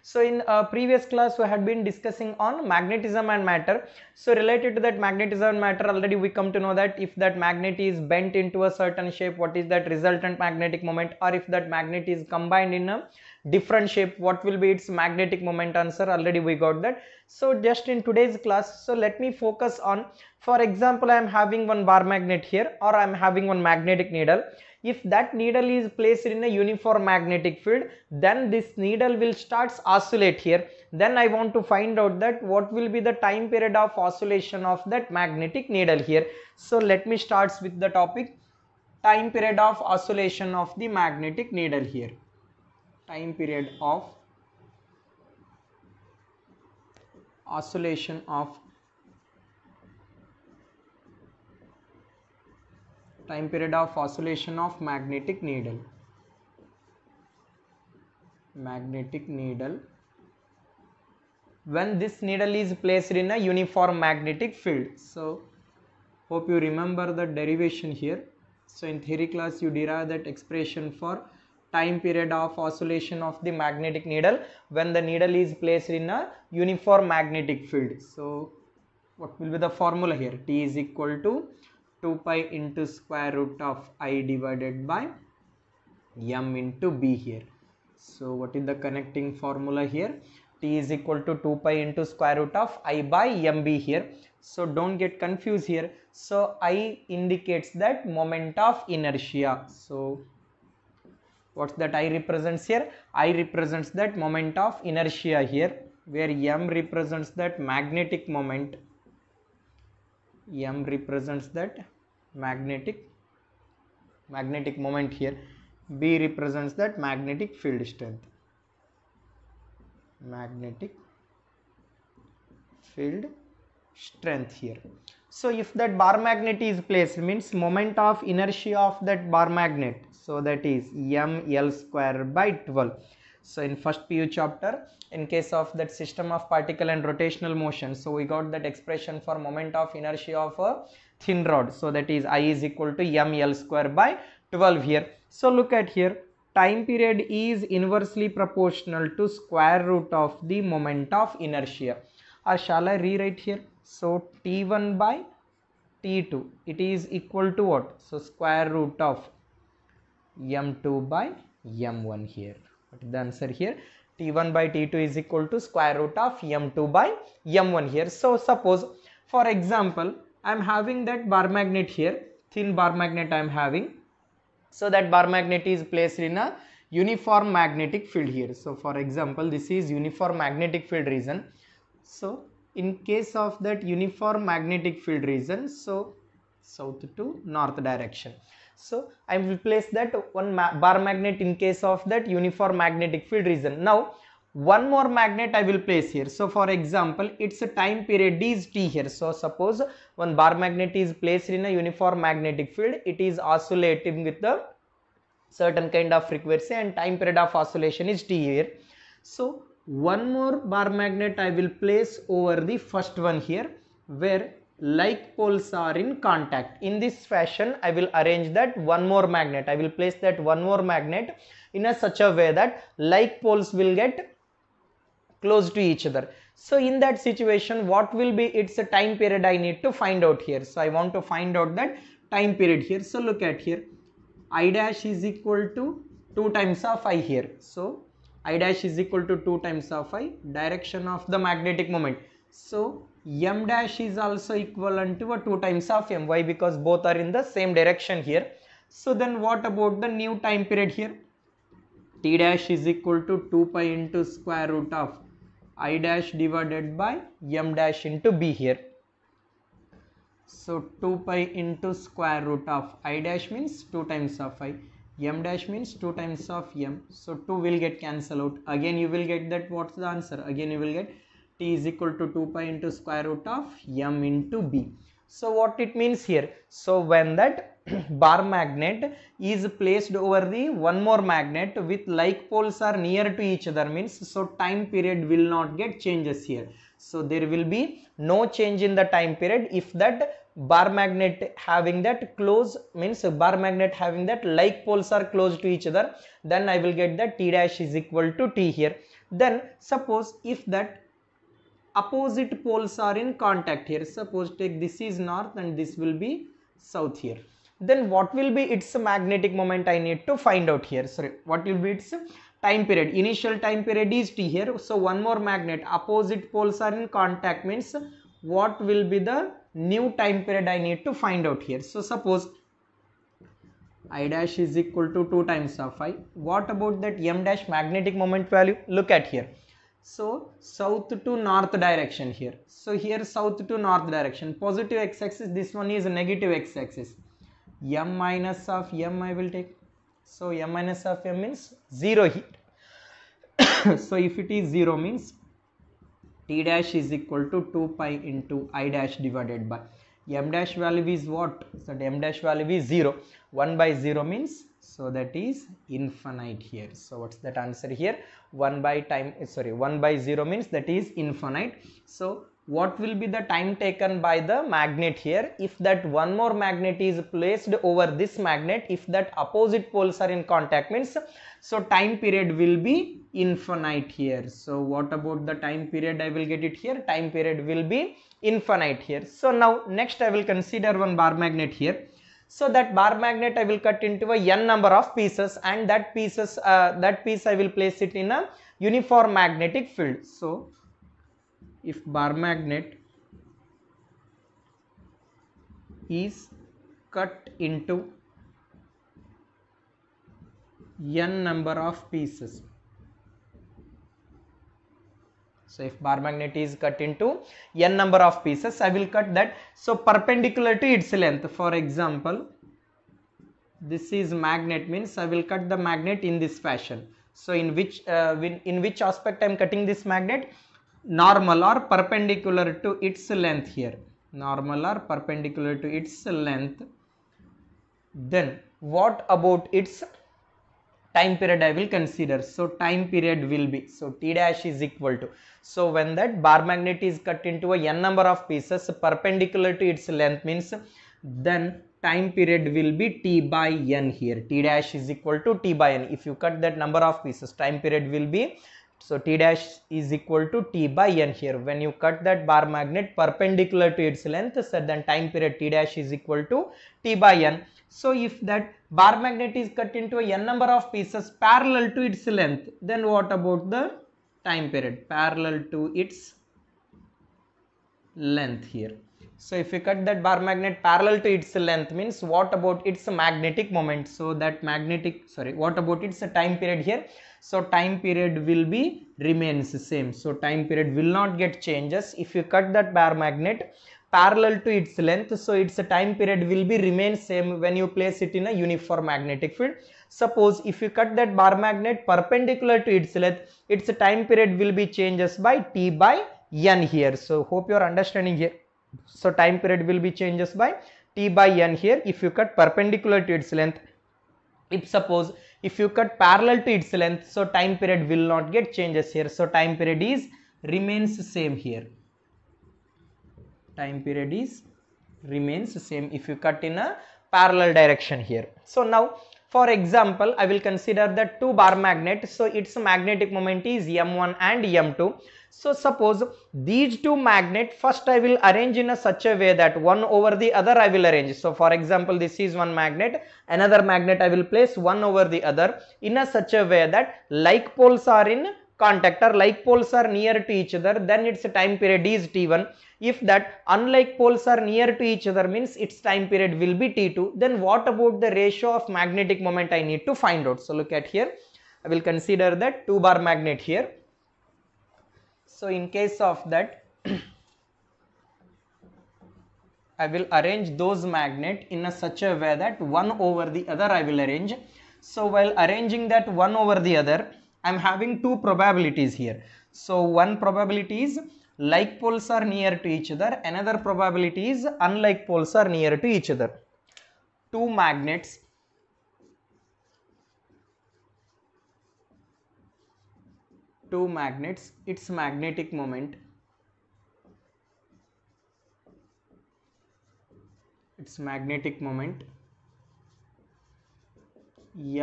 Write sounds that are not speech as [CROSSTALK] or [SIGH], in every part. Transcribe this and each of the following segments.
So in a uh, previous class we had been discussing on magnetism and matter. So related to that magnetism and matter already we come to know that if that magnet is bent into a certain shape what is that resultant magnetic moment or if that magnet is combined in a different shape what will be its magnetic moment answer already we got that. So just in today's class so let me focus on for example I am having one bar magnet here or I am having one magnetic needle if that needle is placed in a uniform magnetic field then this needle will start oscillate here then I want to find out that what will be the time period of oscillation of that magnetic needle here so let me starts with the topic time period of oscillation of the magnetic needle here time period of oscillation of time period of oscillation of magnetic needle magnetic needle when this needle is placed in a uniform magnetic field so hope you remember the derivation here so in theory class you derive that expression for time period of oscillation of the magnetic needle when the needle is placed in a uniform magnetic field so what will be the formula here t is equal to 2 pi into square root of i divided by m into b here. So what is the connecting formula here? t is equal to 2 pi into square root of i by mb here. So don't get confused here. So i indicates that moment of inertia. So what's that i represents here? i represents that moment of inertia here where m represents that magnetic moment. m represents that magnetic magnetic moment here B represents that magnetic field strength magnetic field strength here so if that bar magnet is placed means moment of inertia of that bar magnet so that is ml square by 12 so in first pu chapter in case of that system of particle and rotational motion so we got that expression for moment of inertia of a thin rod so that is i is equal to ml square by 12 here so look at here time period is inversely proportional to square root of the moment of inertia or uh, shall i rewrite here so t1 by t2 it is equal to what so square root of m2 by m1 here what is the answer here t1 by t2 is equal to square root of m2 by m1 here so suppose for example I'm having that bar magnet here thin bar magnet I'm having so that bar magnet is placed in a uniform magnetic field here so for example this is uniform magnetic field region so in case of that uniform magnetic field region so south to north direction so I will place that one ma bar magnet in case of that uniform magnetic field region now one more magnet I will place here. So for example, its a time period is t here. So suppose one bar magnet is placed in a uniform magnetic field, it is oscillating with the certain kind of frequency and time period of oscillation is t here. So one more bar magnet I will place over the first one here where like poles are in contact. In this fashion, I will arrange that one more magnet. I will place that one more magnet in a such a way that like poles will get close to each other. So in that situation, what will be its time period I need to find out here. So I want to find out that time period here. So look at here, i dash is equal to 2 times of i here. So i dash is equal to 2 times of i direction of the magnetic moment. So m dash is also equivalent to a 2 times of m. Why? Because both are in the same direction here. So then what about the new time period here? t dash is equal to 2 pi into square root of i dash divided by m dash into b here. So 2 pi into square root of i dash means 2 times of i m dash means 2 times of m so 2 will get cancelled out again you will get that what's the answer again you will get t is equal to 2 pi into square root of m into b so what it means here so when that [CLEARS THROAT] bar magnet is placed over the one more magnet with like poles are near to each other means so time period will not get changes here so there will be no change in the time period if that bar magnet having that close means bar magnet having that like poles are close to each other then i will get that t dash is equal to t here then suppose if that opposite poles are in contact here suppose take this is north and this will be south here then what will be its magnetic moment I need to find out here. Sorry, what will be its time period? Initial time period is T here. So one more magnet, opposite poles are in contact means what will be the new time period I need to find out here. So suppose I dash is equal to 2 times of phi. What about that M dash magnetic moment value? Look at here. So south to north direction here. So here south to north direction. Positive x axis, this one is negative x axis m minus of m I will take. So m minus of m means 0 heat [COUGHS] so if it is 0 means t dash is equal to 2 pi into i dash divided by m dash value is what? So m dash value is 0. 1 by 0 means so that is infinite here. So what's that answer here? 1 by time sorry 1 by 0 means that is infinite. So what will be the time taken by the magnet here if that one more magnet is placed over this magnet if that opposite poles are in contact means so time period will be infinite here so what about the time period i will get it here time period will be infinite here so now next i will consider one bar magnet here so that bar magnet i will cut into a n number of pieces and that pieces uh, that piece i will place it in a uniform magnetic field so if bar magnet is cut into n number of pieces so if bar magnet is cut into n number of pieces i will cut that so perpendicular to its length for example this is magnet means i will cut the magnet in this fashion so in which uh, in, in which aspect i am cutting this magnet normal or perpendicular to its length here normal or perpendicular to its length then what about its time period I will consider. So time period will be, so T dash is equal to. So when that bar magnet is cut into a n number of pieces perpendicular to its length means then time period will be T by n here. T dash is equal to T by n. If you cut that number of pieces time period will be so T dash is equal to T by N here. When you cut that bar magnet perpendicular to its length, so then time period T dash is equal to T by N. So if that bar magnet is cut into N number of pieces parallel to its length, then what about the time period? Parallel to its length here. So if you cut that bar magnet parallel to its length means what about its magnetic moment? So that magnetic, sorry, what about its time period here? so time period will be remains same so time period will not get changes if you cut that bar magnet parallel to its length so its time period will be remain same when you place it in a uniform magnetic field suppose if you cut that bar magnet perpendicular to its length its time period will be changes by t by n here so hope you are understanding here so time period will be changes by t by n here if you cut perpendicular to its length if suppose if you cut parallel to its length so time period will not get changes here so time period is remains same here time period is remains same if you cut in a parallel direction here so now for example, I will consider the two bar magnet. So its magnetic moment is M1 and M2. So suppose these two magnet first I will arrange in a such a way that one over the other I will arrange. So for example this is one magnet another magnet I will place one over the other in a such a way that like poles are in contact or like poles are near to each other then its time period is T1. If that unlike poles are near to each other means its time period will be T2 then what about the ratio of magnetic moment I need to find out. So look at here I will consider that 2 bar magnet here so in case of that [CLEARS THROAT] I will arrange those magnet in a such a way that one over the other I will arrange. So while arranging that one over the other I am having two probabilities here. So one probability is like poles are near to each other another probability is unlike poles are near to each other. Two magnets two magnets its magnetic moment its magnetic moment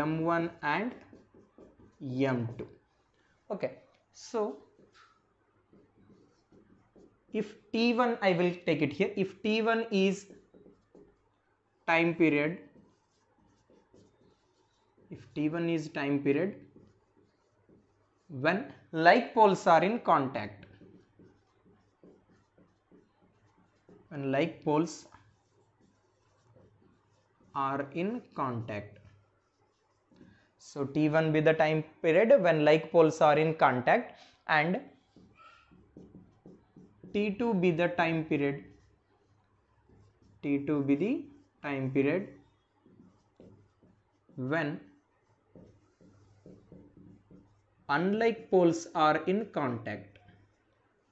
m1 and m2 okay so if t1 i will take it here if t1 is time period if t1 is time period when like poles are in contact when like poles are in contact. So T1 be the time period when like poles are in contact and T2 be the time period T2 be the time period when unlike poles are in contact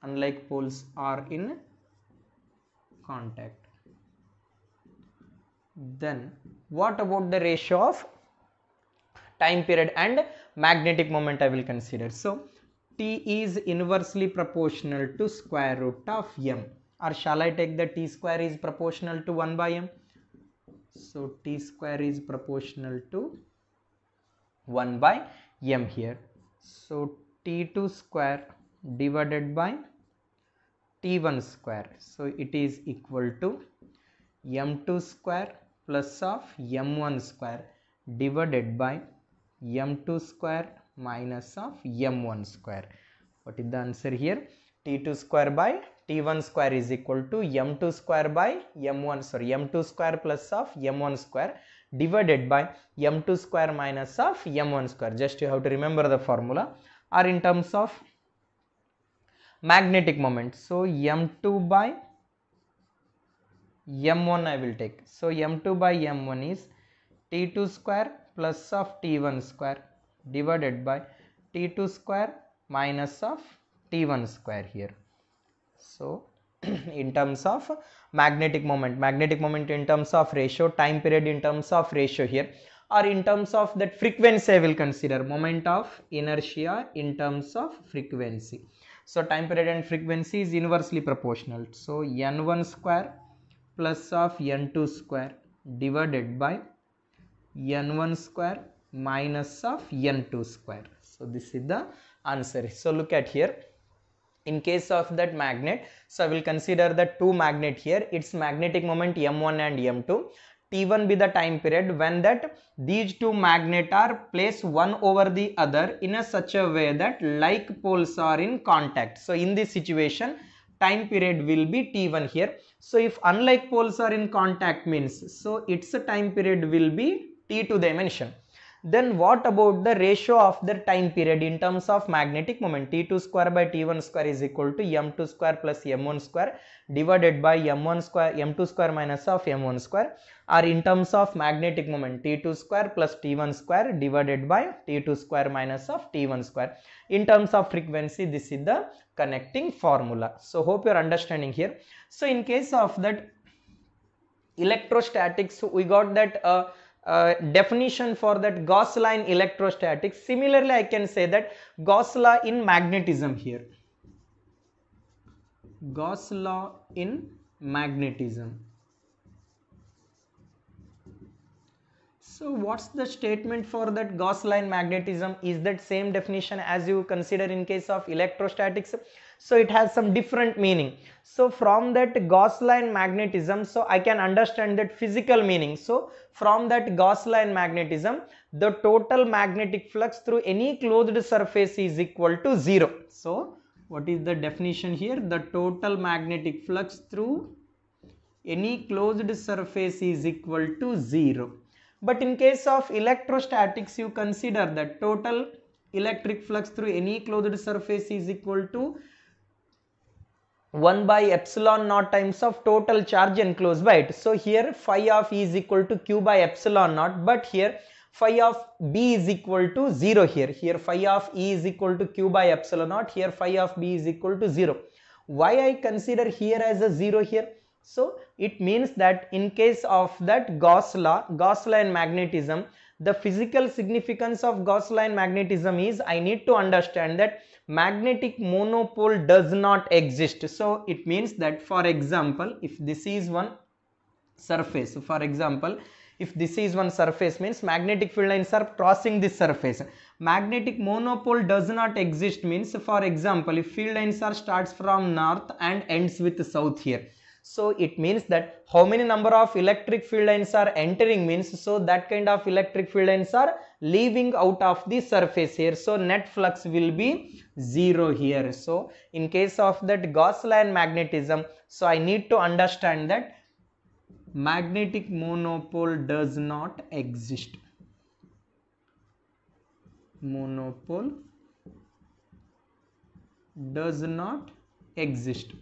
unlike poles are in contact then what about the ratio of time period and magnetic moment I will consider. So, T is inversely proportional to square root of m or shall I take the T square is proportional to 1 by m. So, T square is proportional to 1 by m here. So T2 square divided by T1 square. So it is equal to M2 square plus of M1 square divided by M2 square minus of M1 square. What is the answer here? T2 square by T1 square is equal to M2 square by M1 sorry M2 square plus of M1 square divided by m2 square minus of m1 square just you have to remember the formula or in terms of magnetic moment so m2 by m1 I will take so m2 by m1 is t2 square plus of t1 square divided by t2 square minus of t1 square here so [CLEARS THROAT] in terms of magnetic moment magnetic moment in terms of ratio time period in terms of ratio here or in terms of that frequency I will consider moment of inertia in terms of frequency. So, time period and frequency is inversely proportional. So, n1 square plus of n2 square divided by n1 square minus of n2 square. So, this is the answer. So, look at here in case of that magnet so i will consider the two magnet here its magnetic moment m1 and m2 t1 be the time period when that these two magnet are placed one over the other in a such a way that like poles are in contact so in this situation time period will be t1 here so if unlike poles are in contact means so its time period will be t2 dimension then what about the ratio of the time period in terms of magnetic moment t2 square by t1 square is equal to m2 square plus m1 square divided by m1 square m2 square minus of m1 square or in terms of magnetic moment t2 square plus t1 square divided by t2 square minus of t1 square in terms of frequency this is the connecting formula so hope you're understanding here so in case of that electrostatics we got that uh, uh, definition for that Gauss law in electrostatics. Similarly, I can say that Gauss law in magnetism here. Gauss law in magnetism. So what's the statement for that Gauss line magnetism? Is that same definition as you consider in case of electrostatics? So it has some different meaning. So from that Gauss line magnetism, so I can understand that physical meaning. So from that Gauss line magnetism, the total magnetic flux through any closed surface is equal to zero. So what is the definition here? The total magnetic flux through any closed surface is equal to zero. But in case of electrostatics, you consider that total electric flux through any closed surface is equal to 1 by epsilon naught times of total charge enclosed by it. So here phi of E is equal to Q by epsilon naught but here phi of B is equal to 0 here. Here phi of E is equal to Q by epsilon naught. Here phi of B is equal to 0. Why I consider here as a 0 here? So it means that in case of that Gauss law, Gauss law and magnetism, the physical significance of Gauss law and magnetism is I need to understand that magnetic monopole does not exist. So it means that for example, if this is one surface, for example, if this is one surface means magnetic field lines are crossing this surface. Magnetic monopole does not exist means for example, if field lines are starts from north and ends with south here so it means that how many number of electric field lines are entering means so that kind of electric field lines are leaving out of the surface here. So net flux will be zero here. So in case of that Gauss line magnetism, so I need to understand that magnetic monopole does not exist. Monopole does not exist.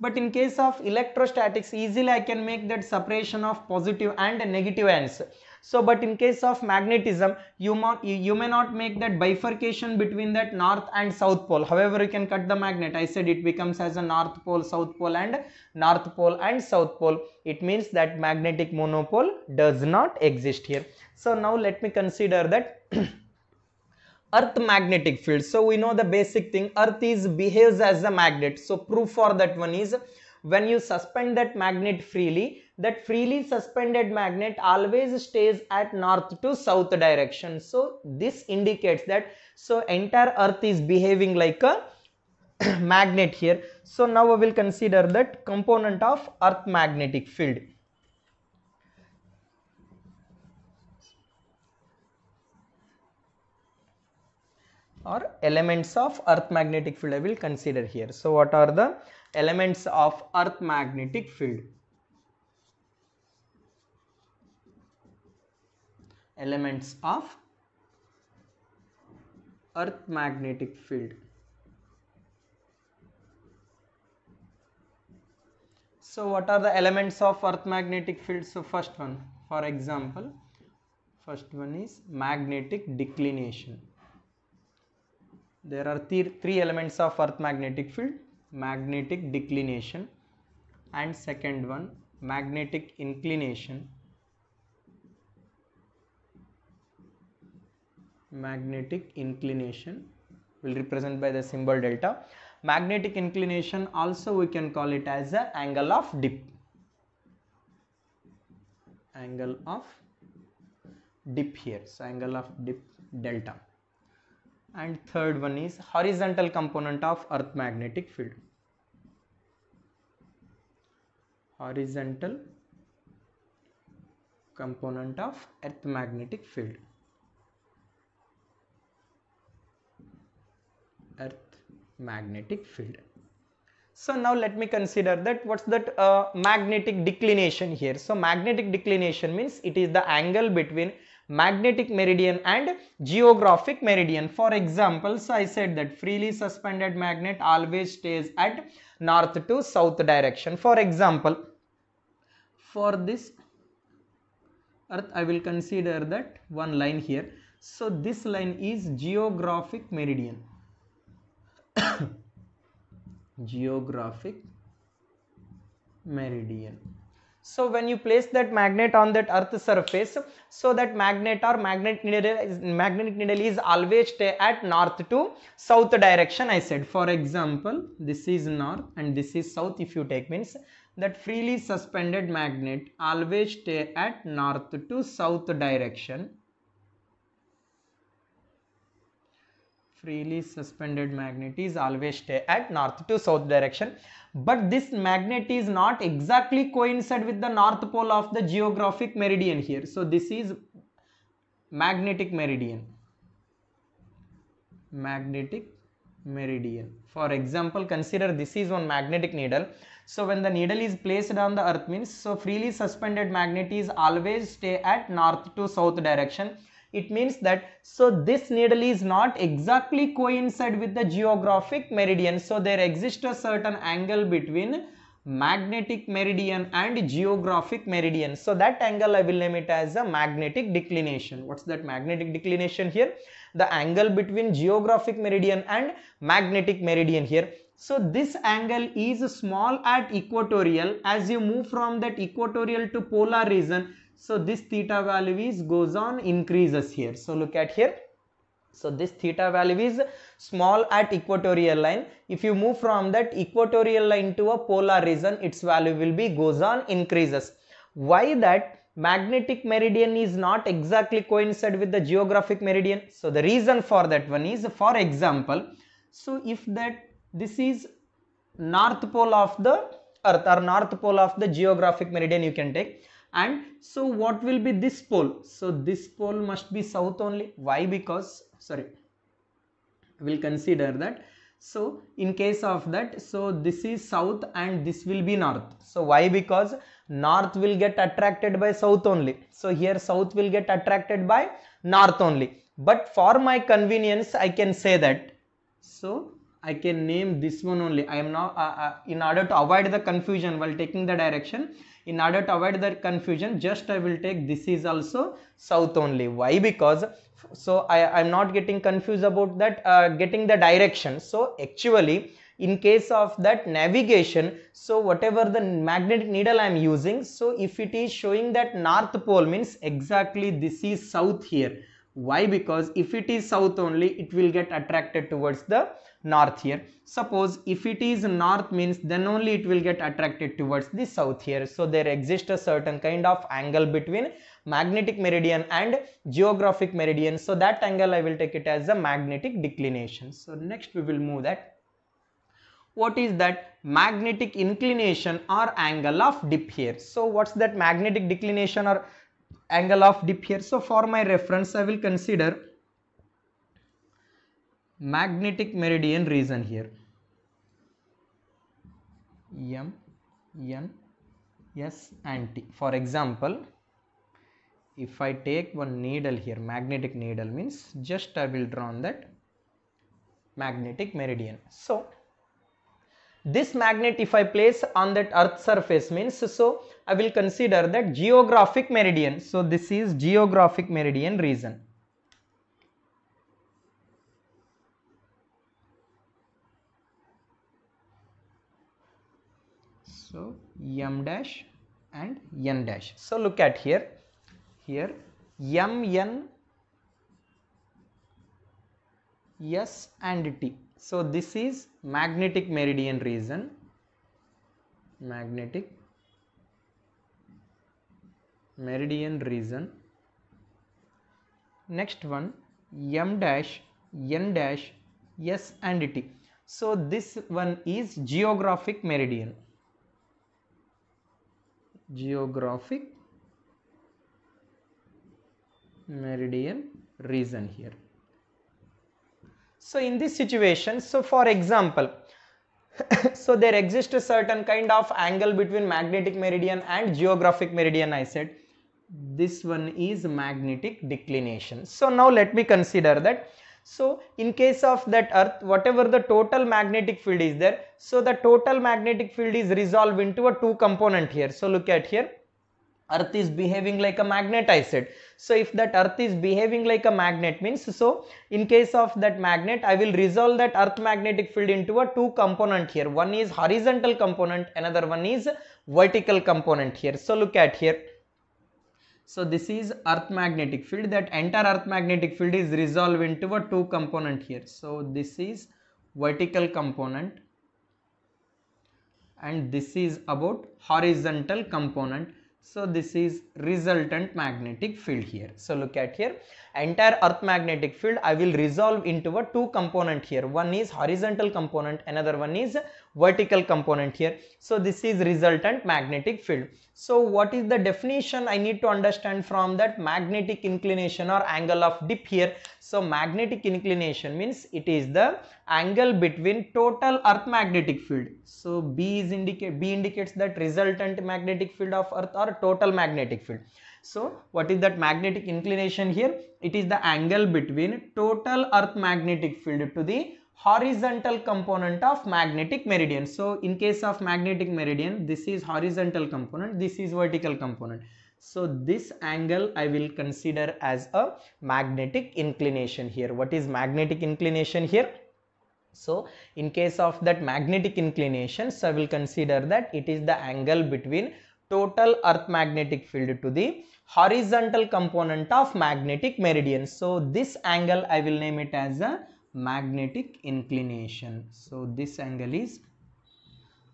But in case of electrostatics, easily I can make that separation of positive and negative ends. So, but in case of magnetism, you, you may not make that bifurcation between that north and south pole. However, you can cut the magnet. I said it becomes as a north pole, south pole and north pole and south pole. It means that magnetic monopole does not exist here. So, now let me consider that [CLEARS THROAT] earth magnetic field so we know the basic thing earth is behaves as a magnet so proof for that one is when you suspend that magnet freely that freely suspended magnet always stays at north to south direction so this indicates that so entire earth is behaving like a [COUGHS] magnet here so now we will consider that component of earth magnetic field or elements of earth magnetic field I will consider here. So what are the elements of earth magnetic field? Elements of earth magnetic field. So what are the elements of earth magnetic field? So first one for example first one is magnetic declination there are th three elements of earth magnetic field magnetic declination and second one magnetic inclination magnetic inclination will represent by the symbol delta magnetic inclination also we can call it as the angle of dip angle of dip here so angle of dip delta and third one is horizontal component of earth magnetic field horizontal component of earth magnetic field earth magnetic field so now let me consider that what's that uh, magnetic declination here so magnetic declination means it is the angle between magnetic meridian and geographic meridian. For example, so I said that freely suspended magnet always stays at north to south direction. For example, for this earth, I will consider that one line here. So this line is geographic meridian. [COUGHS] geographic meridian so when you place that magnet on that earth surface, so that magnet or magnet needle magnetic needle is always at north to south direction I said. For example, this is north and this is south if you take means that freely suspended magnet always stay at north to south direction. Freely suspended magnet is always stay at north to south direction but this magnet is not exactly coincide with the north pole of the geographic meridian here so this is magnetic meridian magnetic meridian for example consider this is one magnetic needle so when the needle is placed on the earth means so freely suspended magnet is always stay at north to south direction it means that so this needle is not exactly coincide with the geographic meridian. So there exists a certain angle between magnetic meridian and geographic meridian. So that angle I will name it as a magnetic declination. What's that magnetic declination here? The angle between geographic meridian and magnetic meridian here. So this angle is small at equatorial. As you move from that equatorial to polar region, so this theta value is goes on increases here. So look at here. So this theta value is small at equatorial line. If you move from that equatorial line to a polar region, its value will be goes on increases. Why that magnetic meridian is not exactly coincide with the geographic meridian? So the reason for that one is for example, so if that this is north pole of the earth or north pole of the geographic meridian you can take and so what will be this pole so this pole must be south only why because sorry we'll consider that so in case of that so this is south and this will be north so why because north will get attracted by south only so here south will get attracted by north only but for my convenience i can say that so i can name this one only i am now uh, uh, in order to avoid the confusion while taking the direction in order to avoid that confusion just I will take this is also south only why because so I am not getting confused about that uh, getting the direction so actually in case of that navigation so whatever the magnetic needle I am using so if it is showing that north pole means exactly this is south here why because if it is south only it will get attracted towards the north here suppose if it is north means then only it will get attracted towards the south here so there exists a certain kind of angle between magnetic meridian and geographic meridian so that angle i will take it as a magnetic declination so next we will move that what is that magnetic inclination or angle of dip here so what's that magnetic declination or angle of dip here so for my reference i will consider magnetic meridian region here m n s and t for example if i take one needle here magnetic needle means just i will draw on that magnetic meridian so this magnet if I place on that earth surface means so I will consider that geographic meridian so this is geographic meridian region so m dash and n dash so look at here here m n s and t so this is magnetic meridian region magnetic meridian region next one m dash n dash s and t so this one is geographic meridian geographic meridian region here. So in this situation, so for example, [LAUGHS] so there exists a certain kind of angle between magnetic meridian and geographic meridian I said. This one is magnetic declination. So now let me consider that so in case of that earth, whatever the total magnetic field is there, so the total magnetic field is resolved into a two component here. So look at here, earth is behaving like a magnet I said. So if that earth is behaving like a magnet means, so in case of that magnet, I will resolve that earth magnetic field into a two component here. One is horizontal component, another one is vertical component here. So look at here so this is earth magnetic field that entire earth magnetic field is resolved into a two component here. So this is vertical component and this is about horizontal component. So this is resultant magnetic field here. So look at here entire earth magnetic field I will resolve into a two component here. One is horizontal component another one is vertical component here. So this is resultant magnetic field. So what is the definition I need to understand from that magnetic inclination or angle of dip here. So magnetic inclination means it is the angle between total earth magnetic field. So B is indicate B indicates that resultant magnetic field of earth or total magnetic field. So what is that magnetic inclination here? It is the angle between total earth magnetic field to the horizontal component of magnetic meridian. So in case of magnetic meridian, this is horizontal component, this is vertical component. So this angle I will consider as a magnetic inclination here. What is magnetic inclination here? So in case of that magnetic inclination, so I will consider that it is the angle between total earth magnetic field to the horizontal component of magnetic meridian. So this angle I will name it as a magnetic inclination. So, this angle is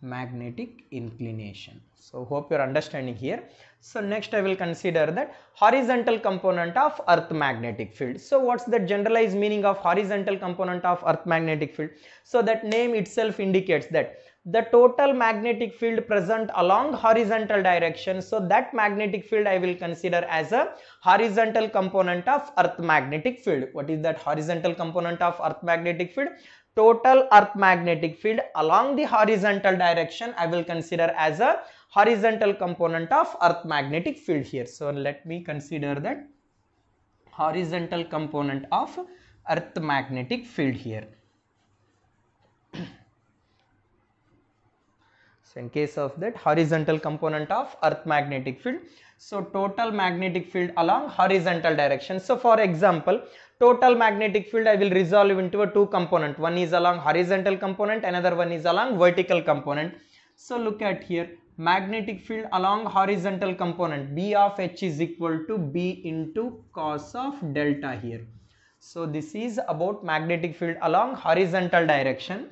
magnetic inclination. So, hope you are understanding here. So, next I will consider that horizontal component of earth magnetic field. So, what's the generalized meaning of horizontal component of earth magnetic field? So, that name itself indicates that the total magnetic field present along horizontal direction. So that magnetic field I will consider as a horizontal component of earth magnetic field. What is that horizontal component of earth magnetic field? Total earth magnetic field along the horizontal direction I will consider as a horizontal component of earth magnetic field here. So let me consider that horizontal component of earth magnetic field here. So in case of that horizontal component of earth magnetic field. So total magnetic field along horizontal direction. So for example, total magnetic field I will resolve into a two component. One is along horizontal component, another one is along vertical component. So look at here magnetic field along horizontal component B of H is equal to B into cos of delta here. So this is about magnetic field along horizontal direction.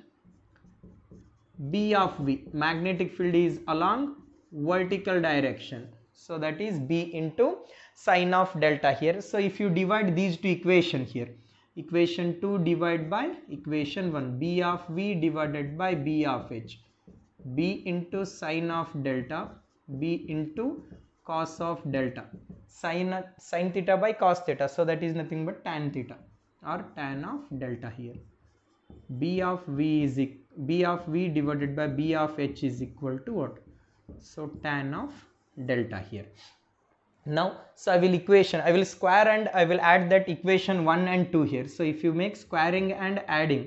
B of V, magnetic field is along vertical direction. So that is B into sine of delta here. So if you divide these two equation here, equation 2 divided by equation 1, B of V divided by B of H, B into sine of delta, B into cos of delta, sine, sine theta by cos theta. So that is nothing but tan theta or tan of delta here. B of V is equal b of v divided by b of h is equal to what so tan of delta here now so i will equation i will square and i will add that equation 1 and 2 here so if you make squaring and adding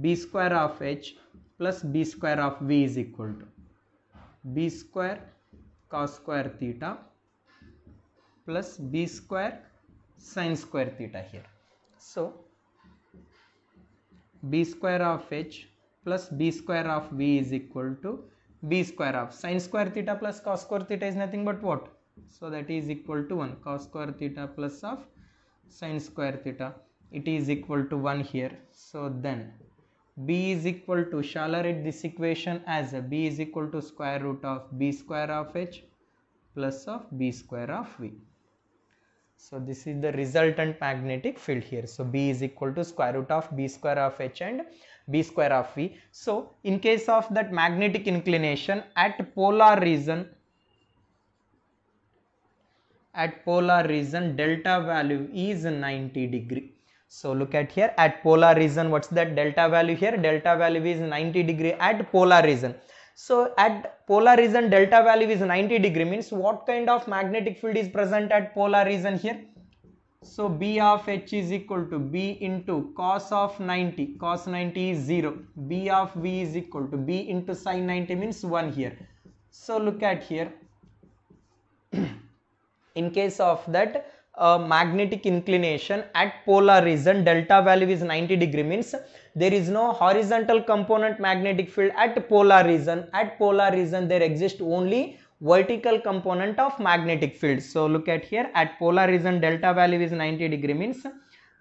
b square of h plus b square of v is equal to b square cos square theta plus b square sine square theta here so b square of h plus b square of v is equal to b square of sine square theta plus cos square theta is nothing but what? So that is equal to 1 cos square theta plus of sine square theta it is equal to 1 here. So then b is equal to shall I write this equation as b is equal to square root of b square of h plus of b square of v. So this is the resultant magnetic field here. So B is equal to square root of B square of H and b square of v. So, in case of that magnetic inclination at polar region, at polar region delta value is 90 degree. So look at here at polar region what's that delta value here delta value is 90 degree at polar region. So at polar region delta value is 90 degree means what kind of magnetic field is present at polar region here so b of h is equal to b into cos of 90. Cos 90 is 0. b of v is equal to b into sin 90 means 1 here. So look at here. [CLEARS THROAT] In case of that uh, magnetic inclination at polar region delta value is 90 degree means there is no horizontal component magnetic field at polar region. At polar region there exists only vertical component of magnetic field. So look at here at polar region delta value is 90 degree means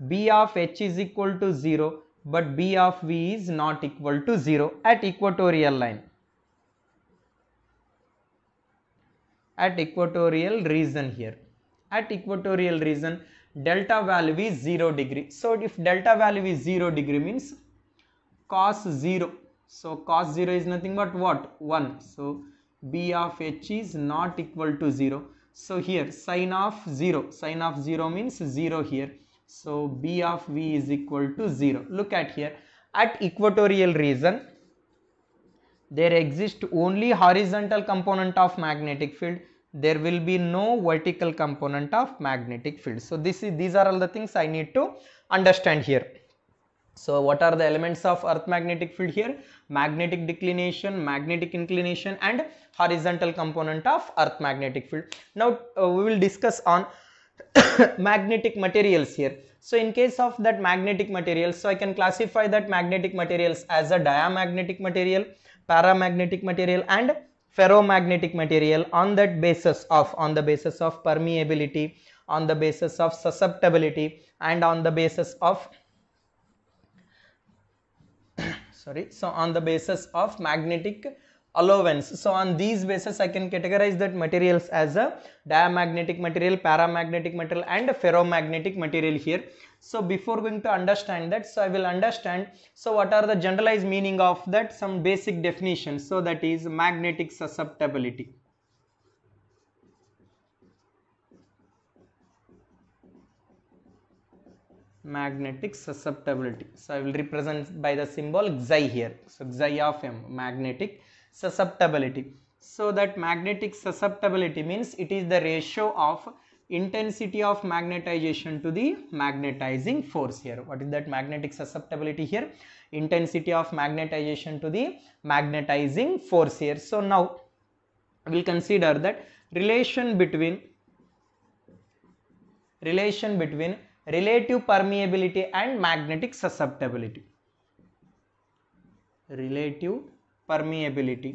B of H is equal to 0 but B of V is not equal to 0 at equatorial line. At equatorial region here. At equatorial region delta value is 0 degree. So if delta value is 0 degree means cos 0. So cos 0 is nothing but what? 1. So b of h is not equal to 0 so here sine of 0 sine of 0 means 0 here so b of v is equal to 0 look at here at equatorial region there exist only horizontal component of magnetic field there will be no vertical component of magnetic field so this is these are all the things i need to understand here so what are the elements of earth magnetic field here? Magnetic declination, magnetic inclination and horizontal component of earth magnetic field. Now uh, we will discuss on [COUGHS] magnetic materials here. So in case of that magnetic material, so I can classify that magnetic materials as a diamagnetic material, paramagnetic material and ferromagnetic material on that basis of on the basis of permeability, on the basis of susceptibility and on the basis of sorry so on the basis of magnetic allowance so on these bases i can categorize that materials as a diamagnetic material paramagnetic material and ferromagnetic material here so before going to understand that so i will understand so what are the generalized meaning of that some basic definitions so that is magnetic susceptibility magnetic susceptibility. So I will represent by the symbol xi here. So xi of m magnetic susceptibility. So that magnetic susceptibility means it is the ratio of intensity of magnetization to the magnetizing force here. What is that magnetic susceptibility here? Intensity of magnetization to the magnetizing force here. So now we will consider that relation between relation between relative permeability and magnetic susceptibility relative permeability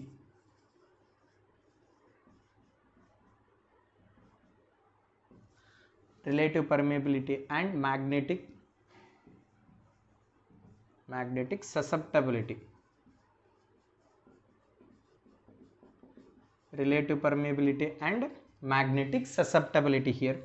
relative permeability and magnetic magnetic susceptibility relative permeability and magnetic susceptibility here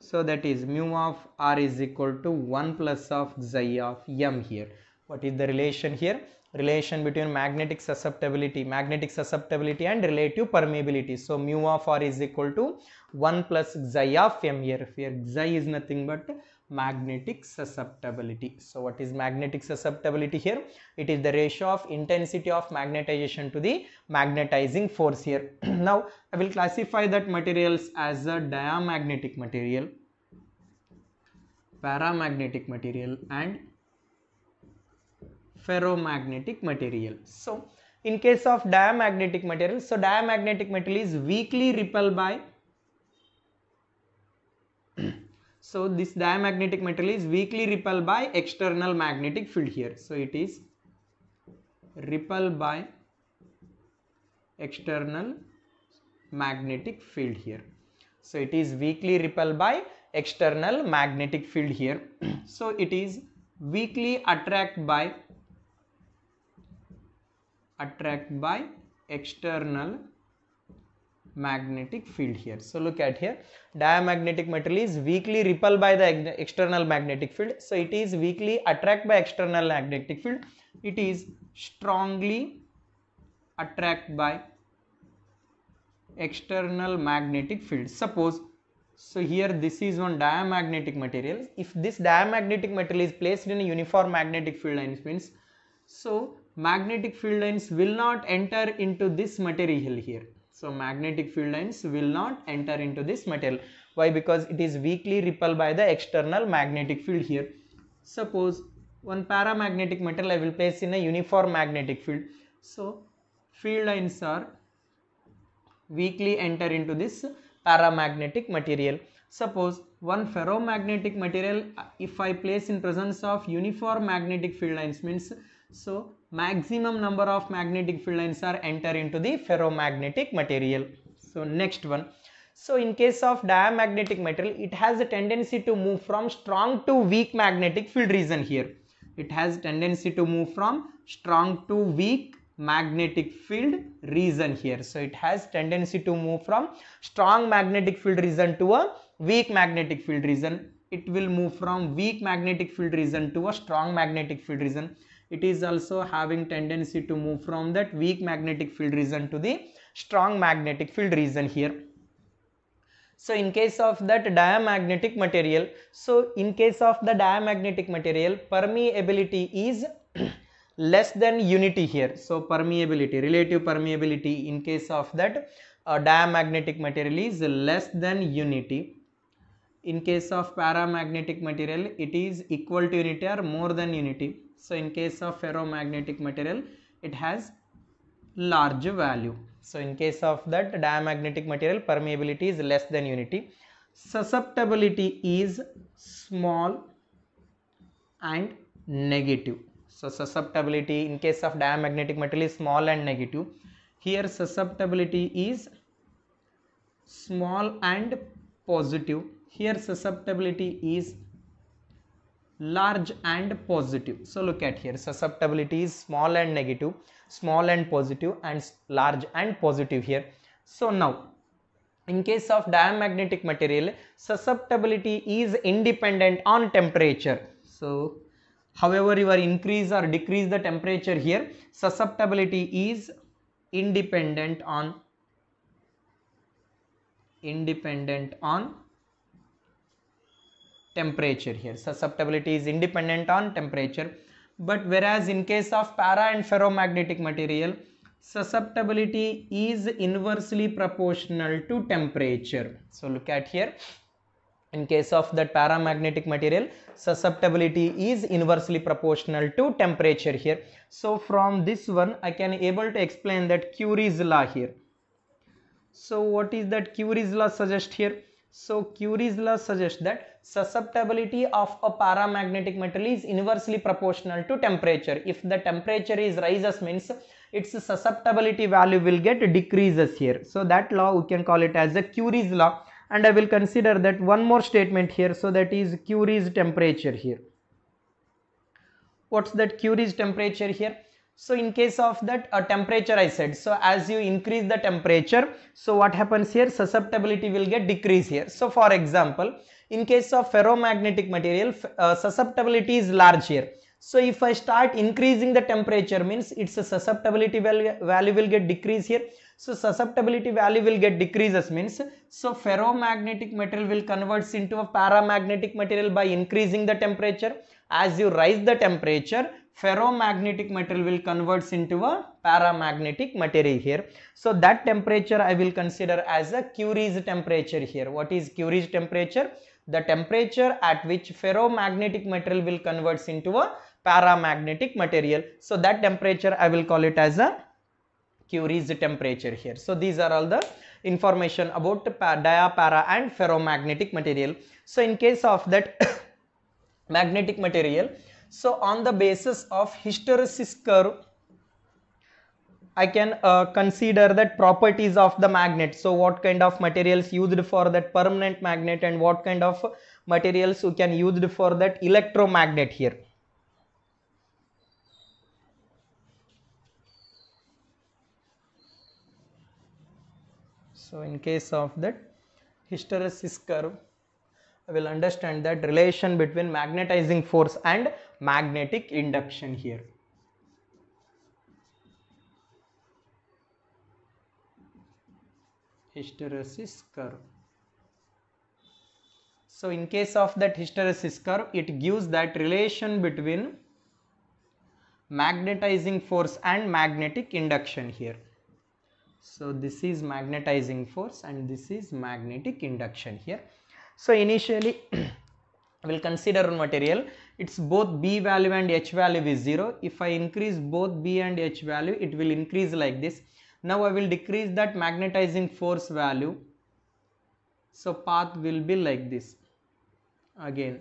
so that is mu of r is equal to 1 plus of xi of m here. What is the relation here? Relation between magnetic susceptibility, magnetic susceptibility and relative permeability. So mu of r is equal to 1 plus xi of m here. Here xi is nothing but magnetic susceptibility. So what is magnetic susceptibility here? It is the ratio of intensity of magnetization to the magnetizing force here. [CLEARS THROAT] now I will classify that materials as a diamagnetic material, paramagnetic material and ferromagnetic material. So in case of diamagnetic material, so diamagnetic material is weakly repelled by So this diamagnetic metal is weakly repelled by external magnetic field here. So it is repelled by external magnetic field here. So it is weakly repelled by external magnetic field here. [CLEARS THROAT] so it is weakly attracted by attract by external magnetic field here. So look at here, diamagnetic material is weakly repelled by the external magnetic field. So it is weakly attracted by external magnetic field. It is strongly attracted by external magnetic field. Suppose, so here this is one diamagnetic material. If this diamagnetic material is placed in a uniform magnetic field lines means, so magnetic field lines will not enter into this material here so magnetic field lines will not enter into this material. Why? Because it is weakly repelled by the external magnetic field here. Suppose one paramagnetic metal I will place in a uniform magnetic field. So field lines are weakly enter into this paramagnetic material. Suppose one ferromagnetic material uh, if I place in presence of uniform magnetic field lines means so maximum number of magnetic field lines are enter into the ferromagnetic material. So next one. So in case of diamagnetic material, it has a tendency to move from strong to weak magnetic field region here. It has tendency to move from strong to weak magnetic field region here. So it has tendency to move from strong magnetic field region to a weak magnetic field region. It will move from weak magnetic field region to a strong magnetic field region it is also having tendency to move from that weak magnetic field region to the strong magnetic field region here so in case of that diamagnetic material so in case of the diamagnetic material permeability is [CLEARS THROAT] less than unity here so permeability relative permeability in case of that uh, diamagnetic material is less than unity in case of paramagnetic material it is equal to unity or more than unity so in case of ferromagnetic material, it has large value. So in case of that diamagnetic material, permeability is less than unity. Susceptibility is small and negative. So susceptibility in case of diamagnetic material is small and negative. Here susceptibility is small and positive. Here susceptibility is large and positive so look at here susceptibility is small and negative small and positive and large and positive here so now in case of diamagnetic material susceptibility is independent on temperature so however you are increase or decrease the temperature here susceptibility is independent on independent on temperature here. Susceptibility is independent on temperature. But whereas in case of para and ferromagnetic material, susceptibility is inversely proportional to temperature. So look at here. In case of that paramagnetic material, susceptibility is inversely proportional to temperature here. So from this one, I can able to explain that Curie's law here. So what is that Curie's law suggest here? So Curie's law suggests that susceptibility of a paramagnetic metal is inversely proportional to temperature. If the temperature is rises means its susceptibility value will get decreases here. So that law we can call it as the Curie's law and I will consider that one more statement here. So that is Curie's temperature here. What's that Curie's temperature here? so in case of that uh, temperature I said, so as you increase the temperature, so what happens here? Susceptibility will get decrease here. So for example, in case of ferromagnetic material, uh, susceptibility is large here. So if I start increasing the temperature means its susceptibility value, value will get decrease here. So susceptibility value will get decreases means so ferromagnetic material will converts into a paramagnetic material by increasing the temperature. As you rise the temperature, ferromagnetic metal will converts into a paramagnetic material here. So that temperature I will consider as a Curie's temperature here. What is Curie's temperature? The temperature at which ferromagnetic metal will converts into a paramagnetic material. So that temperature I will call it as a Curie's temperature here. So these are all the information about dia, para and ferromagnetic material. So in case of that [COUGHS] magnetic material, so on the basis of hysteresis curve, I can uh, consider that properties of the magnet. So what kind of materials used for that permanent magnet and what kind of materials you can used for that electromagnet here. So in case of that hysteresis curve, I will understand that relation between magnetizing force and magnetic induction here. Hysteresis curve. So in case of that hysteresis curve, it gives that relation between magnetizing force and magnetic induction here. So this is magnetizing force and this is magnetic induction here. So initially [CLEARS THROAT] we'll consider material its both b value and h value is 0 if I increase both b and h value it will increase like this now I will decrease that magnetizing force value so path will be like this again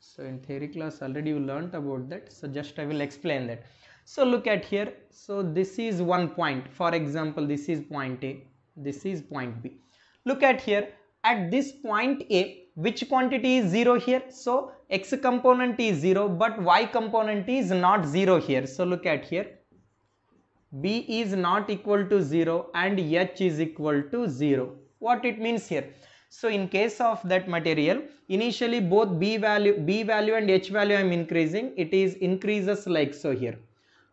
so in theory class already you learnt about that so just I will explain that so look at here so this is one point for example this is point A this is point B look at here at this point A which quantity is 0 here so x component is 0 but y component is not 0 here. So look at here b is not equal to 0 and h is equal to 0. What it means here? So in case of that material initially both b value b value and h value I am increasing it is increases like so here.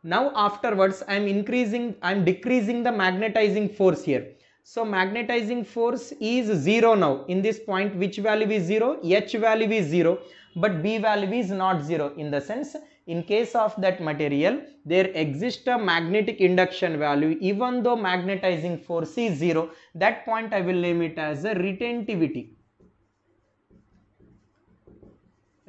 Now afterwards I am increasing I am decreasing the magnetizing force here so magnetizing force is 0 now. In this point which value is 0? H value is 0 but B value is not 0 in the sense in case of that material there exists a magnetic induction value even though magnetizing force is 0 that point I will name it as a retentivity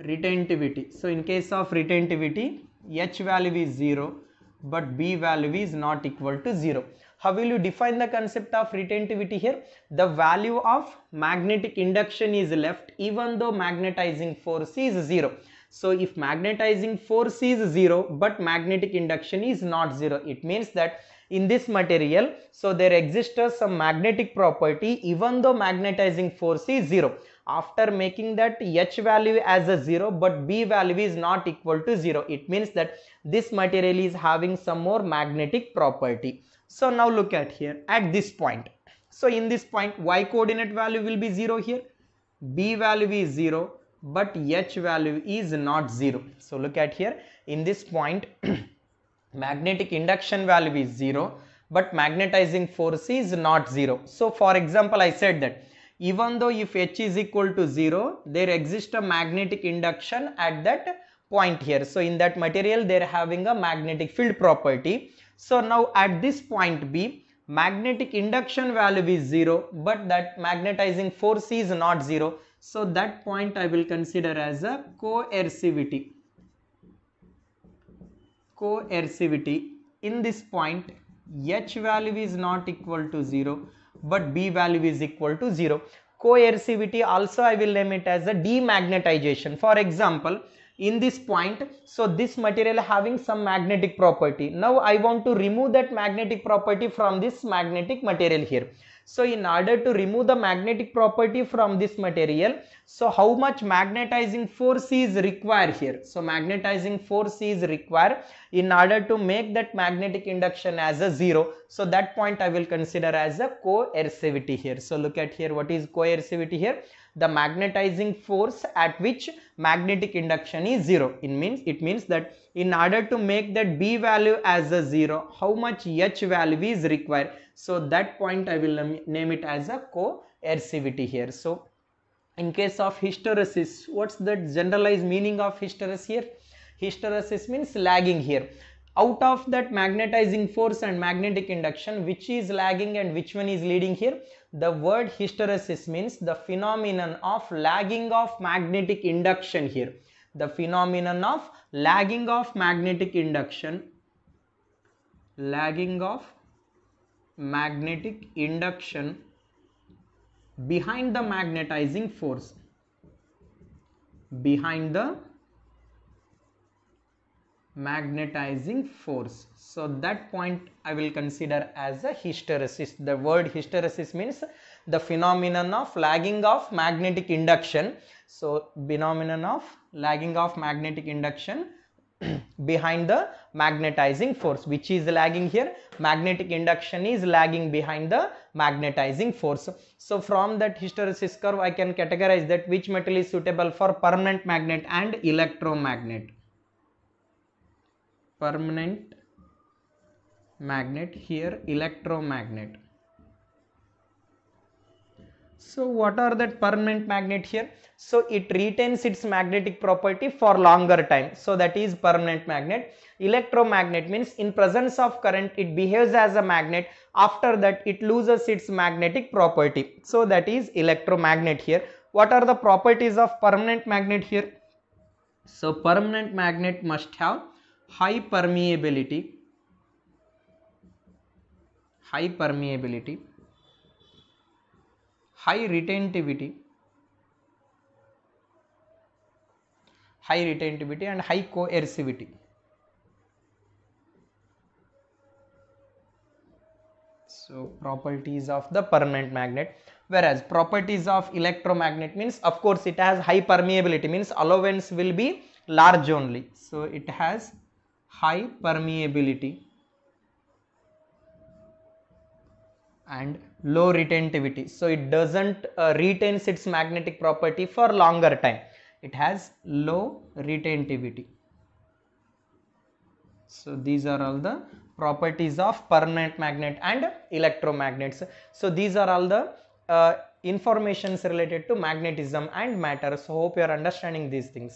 retentivity so in case of retentivity H value is 0 but B value is not equal to 0 how will you define the concept of retentivity here the value of magnetic induction is left even though magnetizing force is zero so if magnetizing force is zero but magnetic induction is not zero it means that in this material so there exists some magnetic property even though magnetizing force is zero after making that h value as a zero but b value is not equal to zero it means that this material is having some more magnetic property so now look at here at this point. So in this point y coordinate value will be 0 here. B value is 0 but H value is not 0. So look at here in this point [CLEARS THROAT] magnetic induction value is 0 but magnetizing force is not 0. So for example I said that even though if H is equal to 0 there exists a magnetic induction at that point here. So in that material they are having a magnetic field property so now at this point B, magnetic induction value is 0 but that magnetizing force is not 0. So that point I will consider as a coercivity. Coercivity in this point h value is not equal to 0 but b value is equal to 0. Coercivity also I will name it as a demagnetization. For example, in this point so this material having some magnetic property now i want to remove that magnetic property from this magnetic material here so in order to remove the magnetic property from this material so how much magnetizing force is required here so magnetizing force is required in order to make that magnetic induction as a zero so that point i will consider as a coercivity here so look at here what is coercivity here the magnetizing force at which magnetic induction is zero. It means it means that in order to make that B value as a zero, how much H value is required. So that point I will name it as a coercivity here. So in case of hysteresis, what's the generalized meaning of hysteresis here? Hysteresis means lagging here out of that magnetizing force and magnetic induction which is lagging and which one is leading here the word hysteresis means the phenomenon of lagging of magnetic induction here the phenomenon of lagging of magnetic induction lagging of magnetic induction behind the magnetizing force behind the magnetizing force. So that point I will consider as a hysteresis. The word hysteresis means the phenomenon of lagging of magnetic induction. So phenomenon of lagging of magnetic induction [CLEARS THROAT] behind the magnetizing force which is lagging here magnetic induction is lagging behind the magnetizing force so from that hysteresis curve i can categorize that which metal is suitable for permanent magnet and electromagnet permanent magnet here electromagnet so what are that permanent magnet here so it retains its magnetic property for longer time so that is permanent magnet electromagnet means in presence of current it behaves as a magnet after that it loses its magnetic property so that is electromagnet here what are the properties of permanent magnet here so permanent magnet must have high permeability high permeability high retentivity high retentivity and high coercivity so properties of the permanent magnet whereas properties of electromagnet means of course it has high permeability means allowance will be large only so it has high permeability and low retentivity so it doesn't uh, retains its magnetic property for longer time it has low retentivity so these are all the properties of permanent magnet and electromagnets so these are all the uh, informations related to magnetism and matter so hope you are understanding these things